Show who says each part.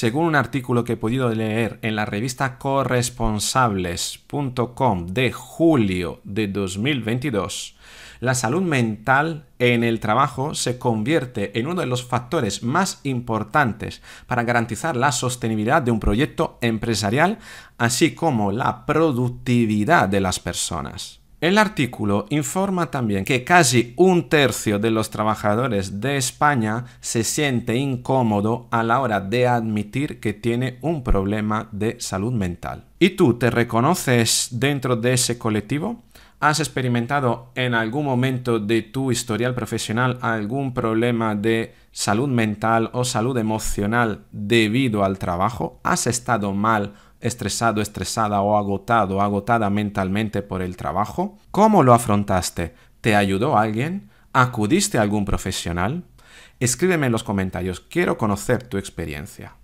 Speaker 1: Según un artículo que he podido leer en la revista corresponsables.com de julio de 2022, la salud mental en el trabajo se convierte en uno de los factores más importantes para garantizar la sostenibilidad de un proyecto empresarial, así como la productividad de las personas. El artículo informa también que casi un tercio de los trabajadores de España se siente incómodo a la hora de admitir que tiene un problema de salud mental. ¿Y tú te reconoces dentro de ese colectivo? ¿Has experimentado en algún momento de tu historial profesional algún problema de salud mental o salud emocional debido al trabajo? ¿Has estado mal, estresado, estresada o agotado, agotada mentalmente por el trabajo? ¿Cómo lo afrontaste? ¿Te ayudó alguien? ¿Acudiste a algún profesional? Escríbeme en los comentarios, quiero conocer tu experiencia.